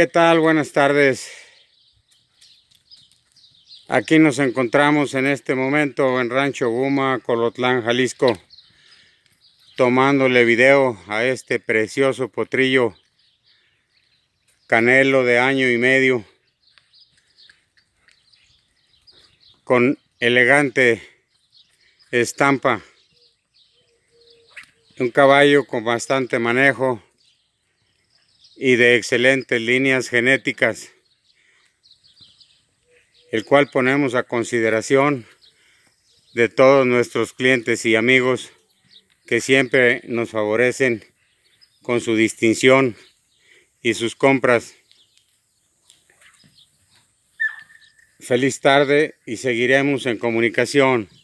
¿Qué tal? Buenas tardes. Aquí nos encontramos en este momento en Rancho Guma, Colotlán, Jalisco, tomándole video a este precioso potrillo canelo de año y medio con elegante estampa. Un caballo con bastante manejo y de excelentes líneas genéticas, el cual ponemos a consideración de todos nuestros clientes y amigos que siempre nos favorecen con su distinción y sus compras. Feliz tarde y seguiremos en comunicación.